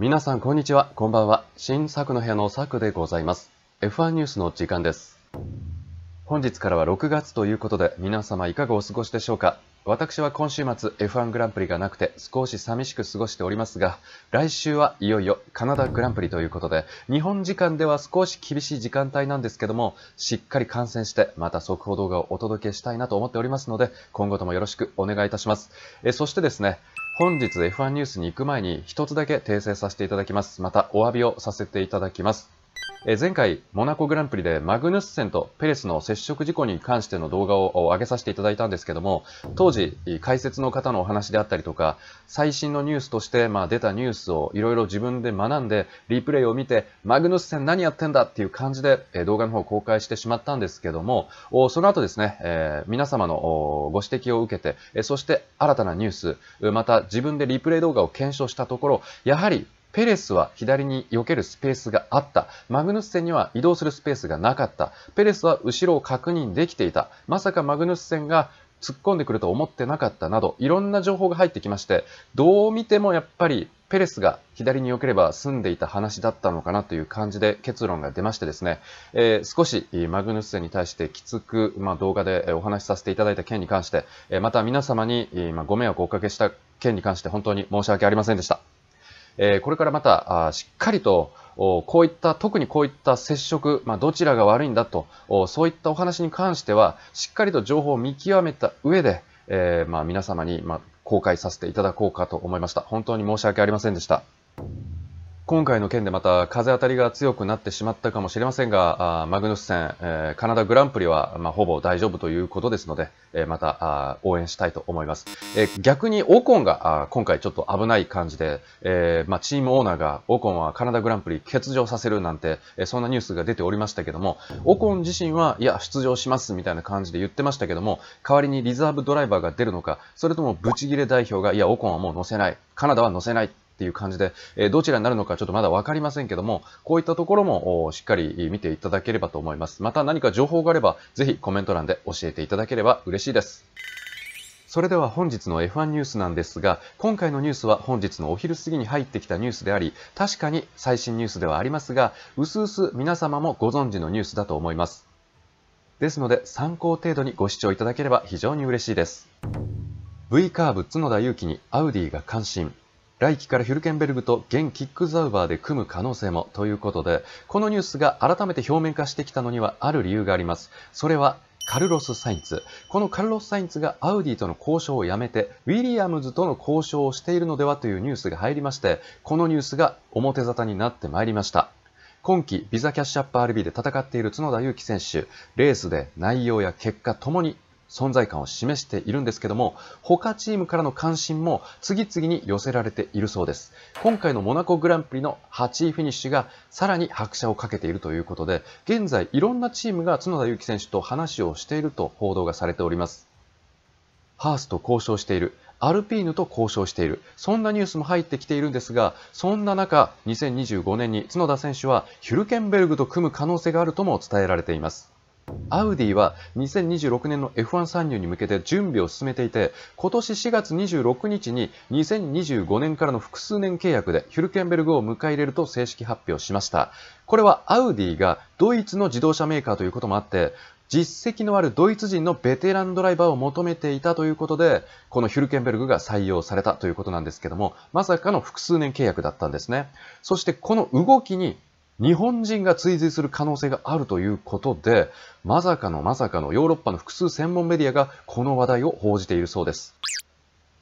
皆さんこんにちは、こんばんは。新作の部屋の作でございます。F1 ニュースの時間です。本日からは6月ということで、皆様いかがお過ごしでしょうか私は今週末 F1 グランプリがなくて少し寂しく過ごしておりますが、来週はいよいよカナダグランプリということで、日本時間では少し厳しい時間帯なんですけども、しっかり観戦して、また速報動画をお届けしたいなと思っておりますので、今後ともよろしくお願いいたします。えそしてですね、本日 F1 ニュースに行く前に一つだけ訂正させていただきます。またお詫びをさせていただきます。え前回、モナコグランプリでマグヌッセンとペレスの接触事故に関しての動画を上げさせていただいたんですけども、当時、解説の方のお話であったりとか、最新のニュースとして、まあ、出たニュースをいろいろ自分で学んで、リプレイを見て、マグヌッセン何やってんだっていう感じで、え動画の方を公開してしまったんですけども、その後ですね、え皆様のご指摘を受けて、そして新たなニュース、また自分でリプレイ動画を検証したところ、やはりペレスは左に避けるスペースがあった。マグヌッセンには移動するスペースがなかった。ペレスは後ろを確認できていた。まさかマグヌッセンが突っ込んでくると思ってなかったなど、いろんな情報が入ってきまして、どう見てもやっぱりペレスが左に避ければ済んでいた話だったのかなという感じで結論が出ましてですね、えー、少しマグヌッセンに対してきつく、まあ、動画でお話しさせていただいた件に関して、また皆様にご迷惑をおかけした件に関して本当に申し訳ありませんでした。えこれからまたしっかりとこういった、特にこういった接触、まあ、どちらが悪いんだと、そういったお話に関しては、しっかりと情報を見極めた上で、えまあ、皆様に、ま公開させていただこうかと思いました。本当に申し訳ありませんでした。今回の件でまた風当たりが強くなってしまったかもしれませんが、あマグヌス戦、えー、カナダグランプリは、まあ、ほぼ大丈夫ということですので、えー、またあ応援したいと思います。えー、逆にオコンがあ今回ちょっと危ない感じで、えまあ、チームオーナーがオコンはカナダグランプリ欠場させるなんて、えそんなニュースが出ておりましたけども、オコン自身はいや、出場しますみたいな感じで言ってましたけども、代わりにリザーブドライバーが出るのか、それともブチギレ代表がいや、オコンはもう乗せない、カナダは乗せないっていう感じで、えどちらになるのかちょっとまだ分かりませんけども、こういったところもしっかり見ていただければと思います。また何か情報があれば、ぜひコメント欄で教えていただければ嬉しいです。それでは本日の F1 ニュースなんですが、今回のニュースは本日のお昼過ぎに入ってきたニュースであり、確かに最新ニュースではありますが、うすうす皆様もご存知のニュースだと思います。ですので、参考程度にご視聴いただければ非常に嬉しいです。V カーブ角田裕樹にアウディが関心。来季からヒュルケンベルグと現キックザウバーで組む可能性もということで、このニュースが改めて表面化してきたのにはある理由があります。それはカルロス・サインツ。このカルロス・サインツがアウディとの交渉をやめて、ウィリアムズとの交渉をしているのではというニュースが入りまして、このニュースが表沙汰になってまいりました。今季ビザキャッシュアップ RB で戦っている角田祐希選手、レースで内容や結果ともに存在感を示しているんですけども、他チームからの関心も次々に寄せられているそうです。今回のモナコグランプリの8位フィニッシュがさらに拍車をかけているということで、現在いろんなチームが角田祐希選手と話をしていると報道がされております。ハースと交渉している。アルピーヌと交渉している。そんなニュースも入ってきているんですが、そんな中、2025年に角田選手はヒュルケンベルグと組む可能性があるとも伝えられています。アウディは2026年の F1 参入に向けて準備を進めていて、今年4月26日に2025年からの複数年契約でヒュルケンベルグを迎え入れると正式発表しました。これはアウディがドイツの自動車メーカーということもあって、実績のあるドイツ人のベテランドライバーを求めていたということで、このヒュルケンベルグが採用されたということなんですけども、まさかの複数年契約だったんですね。そしてこの動きに日本人が追随する可能性があるということで、まさかのまさかのヨーロッパの複数専門メディアがこの話題を報じているそうです。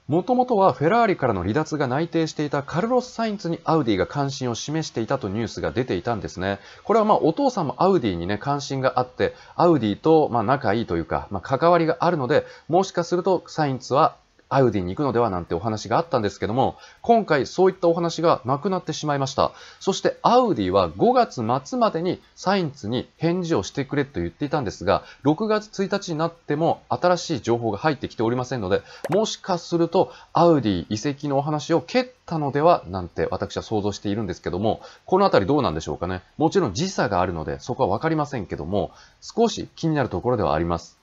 もともとはフェラーリからの離脱が内定していたカルロス・サインツにアウディが関心を示していたとニュースが出ていたんですね。これはまあお父さんもアウディにね関心があって、アウディとまあ仲いいというか、まあ、関わりがあるので、もしかするとサインツはアウディに行くのではなんてお話があったんですけども、今回そういったお話がなくなってしまいました。そしてアウディは5月末までにサインツに返事をしてくれと言っていたんですが、6月1日になっても新しい情報が入ってきておりませんので、もしかするとアウディ移籍のお話を蹴ったのではなんて私は想像しているんですけども、この辺りどうなんでしょうかね。もちろん時差があるのでそこはわかりませんけども、少し気になるところではあります。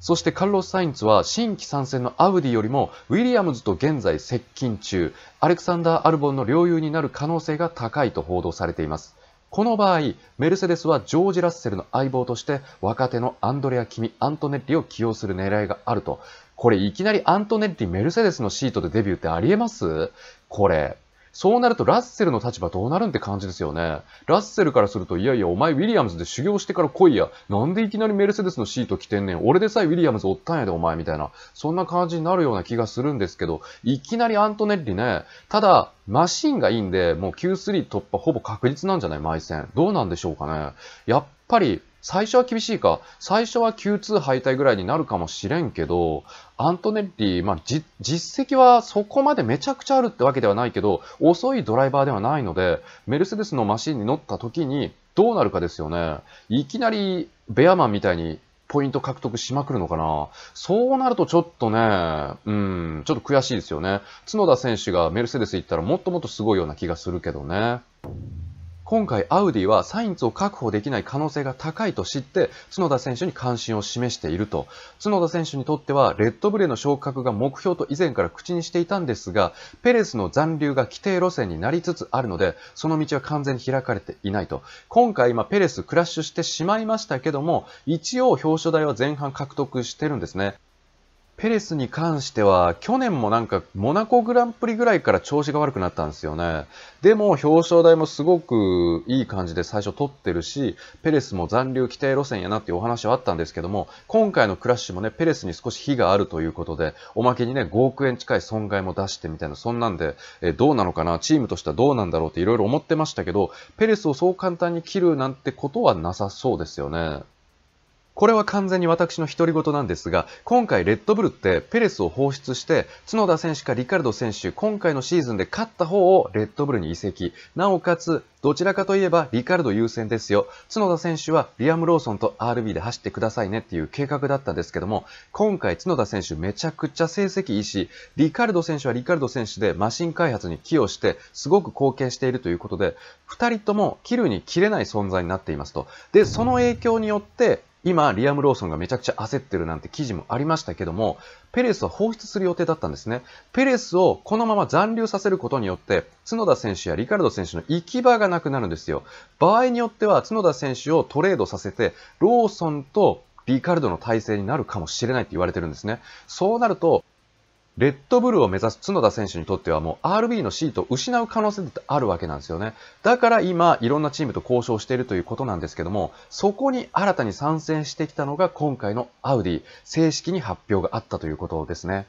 そしてカルロス・サインツは新規参戦のアウディよりもウィリアムズと現在接近中、アレクサンダー・アルボンの領有になる可能性が高いと報道されています。この場合、メルセデスはジョージ・ラッセルの相棒として若手のアンドレア・キミ・アントネッリを起用する狙いがあると。これいきなりアントネッリ・メルセデスのシートでデビューってありえますこれ、そうなるとラッセルの立場どうなるんって感じですよね。ラッセルからすると、いやいや、お前ウィリアムズで修行してから来いや。なんでいきなりメルセデスのシート着てんねん。俺でさえウィリアムズおったんやで、お前みたいな。そんな感じになるような気がするんですけど、いきなりアントネッリね。ただ、マシンがいいんで、もう Q3 突破ほぼ確実なんじゃない毎戦。どうなんでしょうかね。やっぱり、最初は厳しいか。最初は Q2 敗退ぐらいになるかもしれんけど、アントネッリ、まあ、実績はそこまでめちゃくちゃあるってわけではないけど、遅いドライバーではないので、メルセデスのマシンに乗った時にどうなるかですよね。いきなりベアマンみたいにポイント獲得しまくるのかな。そうなるとちょっとね、うん、ちょっと悔しいですよね。角田選手がメルセデス行ったらもっともっとすごいような気がするけどね。今回アウディはサインツを確保できない可能性が高いと知って、角田選手に関心を示していると。角田選手にとっては、レッドブルの昇格が目標と以前から口にしていたんですが、ペレスの残留が規定路線になりつつあるので、その道は完全に開かれていないと。今回、まペレスクラッシュしてしまいましたけども、一応表彰台は前半獲得してるんですね。ペレスに関しては、去年もなんか、モナコグランプリぐらいから調子が悪くなったんですよね。でも、表彰台もすごくいい感じで最初取ってるし、ペレスも残留規定路線やなっていうお話はあったんですけども、今回のクラッシュもね、ペレスに少し火があるということで、おまけにね、5億円近い損害も出してみたいな、そんなんで、えどうなのかな、チームとしてはどうなんだろうっていろいろ思ってましたけど、ペレスをそう簡単に切るなんてことはなさそうですよね。これは完全に私の独り言なんですが、今回レッドブルってペレスを放出して、角田選手かリカルド選手、今回のシーズンで勝った方をレッドブルに移籍。なおかつ、どちらかといえばリカルド優先ですよ。角田選手はリアム・ローソンと RB で走ってくださいねっていう計画だったんですけども、今回角田選手めちゃくちゃ成績いいし、リカルド選手はリカルド選手でマシン開発に寄与して、すごく貢献しているということで、2人とも切るに切れない存在になっていますと。で、その影響によって、今、リアム・ローソンがめちゃくちゃ焦ってるなんて記事もありましたけども、ペレスは放出する予定だったんですね。ペレスをこのまま残留させることによって、角田選手やリカルド選手の行き場がなくなるんですよ。場合によっては、角田選手をトレードさせて、ローソンとリカルドの体制になるかもしれないって言われてるんですね。そうなると、レッドブルを目指す角田選手にとってはもう RB のシートを失う可能性ってあるわけなんですよね。だから今、いろんなチームと交渉しているということなんですけども、そこに新たに参戦してきたのが今回のアウディ、正式に発表があったということですね。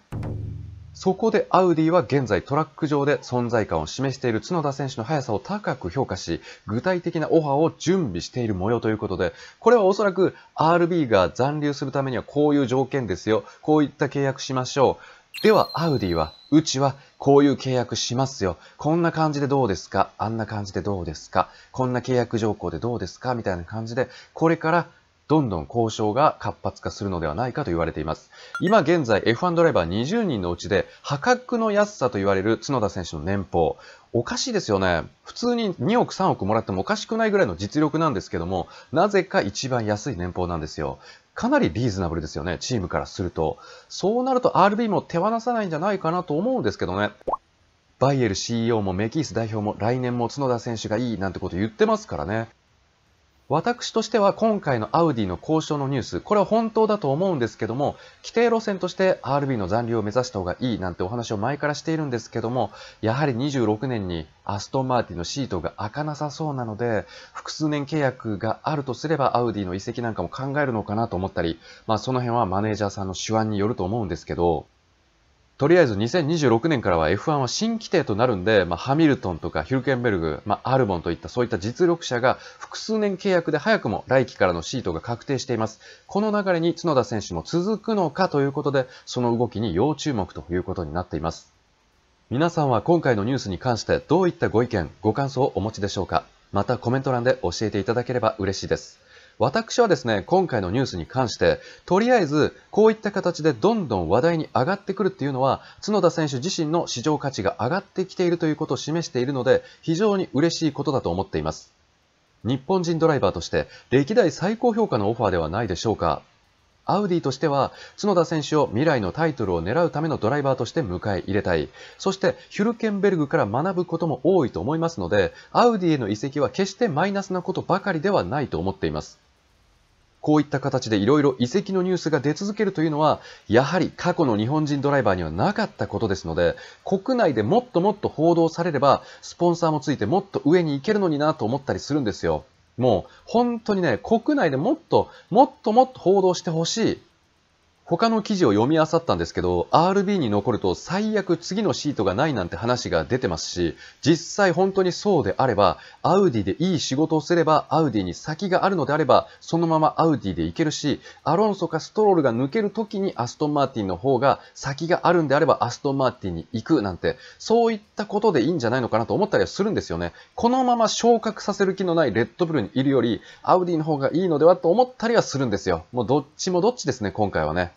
そこでアウディは現在トラック上で存在感を示している角田選手の速さを高く評価し、具体的なオファーを準備している模様ということで、これはおそらく RB が残留するためにはこういう条件ですよ。こういった契約しましょう。では、アウディは、うちはこういう契約しますよ。こんな感じでどうですかあんな感じでどうですかこんな契約条項でどうですかみたいな感じで、これからどんどん交渉が活発化するのではないかと言われています。今現在 F1 ドライバー20人のうちで破格の安さと言われる角田選手の年俸、おかしいですよね。普通に2億3億もらってもおかしくないぐらいの実力なんですけども、なぜか一番安い年俸なんですよ。かなりリーズナブルですよね、チームからすると。そうなると RB も手放さないんじゃないかなと思うんですけどね。バイエル CEO もメキース代表も来年も角田選手がいいなんてこと言ってますからね。私としては今回のアウディの交渉のニュース、これは本当だと思うんですけども、規定路線として RB の残留を目指した方がいいなんてお話を前からしているんですけども、やはり26年にアストンマーティのシートが開かなさそうなので、複数年契約があるとすればアウディの移籍なんかも考えるのかなと思ったり、まあその辺はマネージャーさんの手腕によると思うんですけど、とりあえず2026年からは F1 は新規定となるんで、まあ、ハミルトンとかヒルケンベルグ、まあ、アルボンといったそういった実力者が複数年契約で早くも来季からのシートが確定しています。この流れに角田選手も続くのかということで、その動きに要注目ということになっています。皆さんは今回のニュースに関してどういったご意見、ご感想をお持ちでしょうかまたコメント欄で教えていただければ嬉しいです。私はですね、今回のニュースに関して、とりあえず、こういった形でどんどん話題に上がってくるっていうのは、角田選手自身の市場価値が上がってきているということを示しているので、非常に嬉しいことだと思っています。日本人ドライバーとして、歴代最高評価のオファーではないでしょうか。アウディとしては、角田選手を未来のタイトルを狙うためのドライバーとして迎え入れたい。そして、ヒュルケンベルグから学ぶことも多いと思いますので、アウディへの移籍は決してマイナスなことばかりではないと思っています。こういった形でいろいろ移籍のニュースが出続けるというのは、やはり過去の日本人ドライバーにはなかったことですので、国内でもっともっと報道されれば、スポンサーもついてもっと上に行けるのになと思ったりするんですよ。もう本当にね、国内でもっともっともっと報道してほしい他の記事を読み漁ったんですけど、RB に残ると最悪次のシートがないなんて話が出てますし、実際本当にそうであれば、アウディでいい仕事をすれば、アウディに先があるのであれば、そのままアウディでいけるし、アロンソかストロールが抜ける時にアストンマーティンの方が先があるんであれば、アストンマーティンに行くなんて、そういったことでいいんじゃないのかなと思ったりはするんですよね。このまま昇格させる気のないレッドブルにいるより、アウディの方がいいのではと思ったりはするんですよ。もうどっちもどっちですね、今回はね。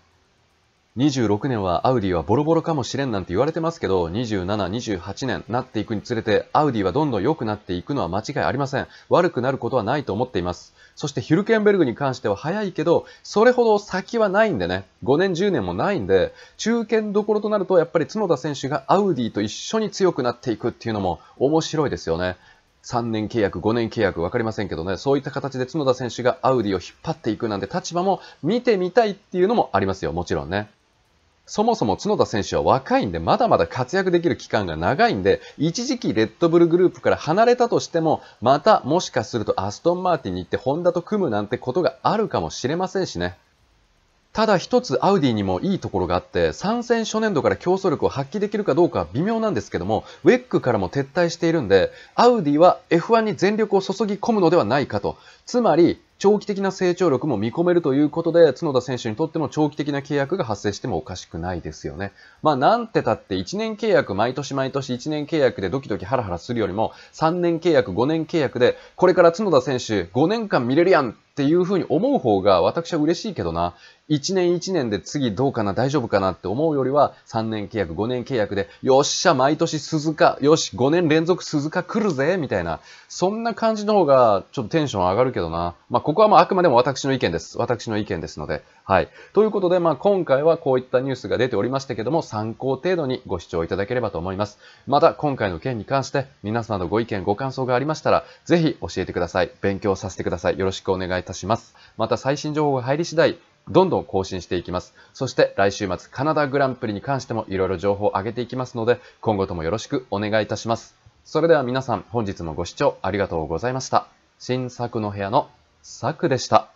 26年はアウディはボロボロかもしれんなんて言われてますけど、27、28年なっていくにつれて、アウディはどんどん良くなっていくのは間違いありません。悪くなることはないと思っています。そしてヒルケンベルグに関しては早いけど、それほど先はないんでね、5年10年もないんで、中堅どころとなるとやっぱり角田選手がアウディと一緒に強くなっていくっていうのも面白いですよね。3年契約、5年契約、分かりませんけどね、そういった形で角田選手がアウディを引っ張っていくなんて立場も見てみたいっていうのもありますよ、もちろんね。そもそも角田選手は若いんで、まだまだ活躍できる期間が長いんで、一時期レッドブルグループから離れたとしても、またもしかするとアストンマーティンに行ってホンダと組むなんてことがあるかもしれませんしね。ただ一つアウディにもいいところがあって、参戦初年度から競争力を発揮できるかどうかは微妙なんですけども、ウェックからも撤退しているんで、アウディは F1 に全力を注ぎ込むのではないかと。つまり、長期的な成長力も見込めるということで、角田選手にとっても長期的な契約が発生してもおかしくないですよね。まあ、なんてたって1年契約、毎年毎年1年契約でドキドキハラハラするよりも、3年契約、5年契約で、これから角田選手5年間見れるやんっていうふうに思う方が私は嬉しいけどな、1年1年で次どうかな、大丈夫かなって思うよりは、3年契約、5年契約で、よっしゃ、毎年鈴鹿、よし、5年連続鈴鹿来るぜ、みたいな、そんな感じの方が、ちょっとテンション上がるけどな。まあ、ここはまあ、あくまでも私の意見です。私の意見ですので。はい。ということで、まあ、今回はこういったニュースが出ておりましたけども、参考程度にご視聴いただければと思います。また、今回の件に関して、皆様のご意見、ご感想がありましたら、ぜひ教えてください。勉強させてください。よろしくお願いいたします。また最新情報が入り次第、どんどん更新していきます。そして来週末カナダグランプリに関してもいろいろ情報を上げていきますので、今後ともよろしくお願いいたします。それでは皆さん、本日もご視聴ありがとうございました。新作の部屋の作でした。